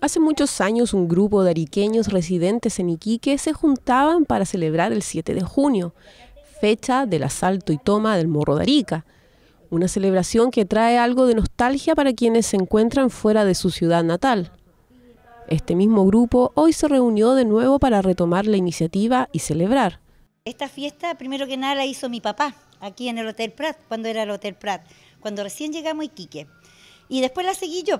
Hace muchos años un grupo de ariqueños residentes en Iquique se juntaban para celebrar el 7 de junio, fecha del asalto y toma del Morro de Arica, una celebración que trae algo de nostalgia para quienes se encuentran fuera de su ciudad natal. Este mismo grupo hoy se reunió de nuevo para retomar la iniciativa y celebrar. Esta fiesta, primero que nada, la hizo mi papá, aquí en el Hotel Prat, cuando era el Hotel Prat, cuando recién llegamos a Iquique. Y después la seguí yo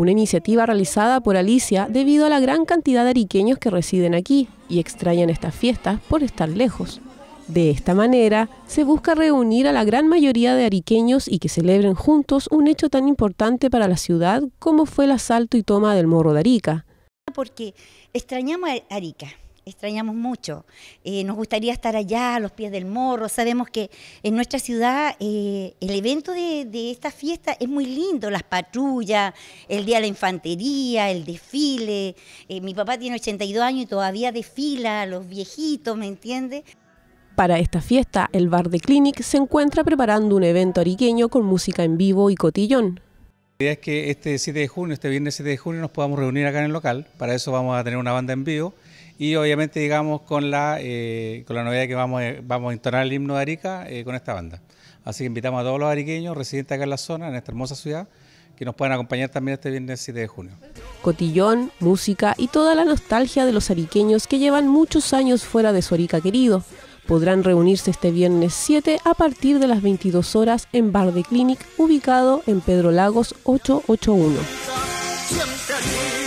una iniciativa realizada por Alicia debido a la gran cantidad de ariqueños que residen aquí y extrañan estas fiestas por estar lejos. De esta manera, se busca reunir a la gran mayoría de ariqueños y que celebren juntos un hecho tan importante para la ciudad como fue el asalto y toma del Morro de Arica. Porque extrañamos a Arica, extrañamos mucho. Eh, nos gustaría estar allá, a los pies del morro. Sabemos que en nuestra ciudad eh, el evento de, esta fiesta es muy lindo, las patrullas, el Día de la Infantería, el desfile. Eh, mi papá tiene 82 años y todavía desfila, los viejitos, ¿me entiendes? Para esta fiesta, el Bar de Clinic se encuentra preparando un evento ariqueño con música en vivo y cotillón. La idea es que este 7 de junio, este viernes 7 de junio, nos podamos reunir acá en el local. Para eso vamos a tener una banda en vivo y obviamente digamos con la, eh, con la novedad que vamos, vamos a entonar el himno de Arica eh, con esta banda. Así que invitamos a todos los ariqueños residentes acá en la zona, en esta hermosa ciudad, que nos puedan acompañar también este viernes 7 de junio. Cotillón, música y toda la nostalgia de los ariqueños que llevan muchos años fuera de su Arica querido. Podrán reunirse este viernes 7 a partir de las 22 horas en Bar de Clinic, ubicado en Pedro Lagos 881.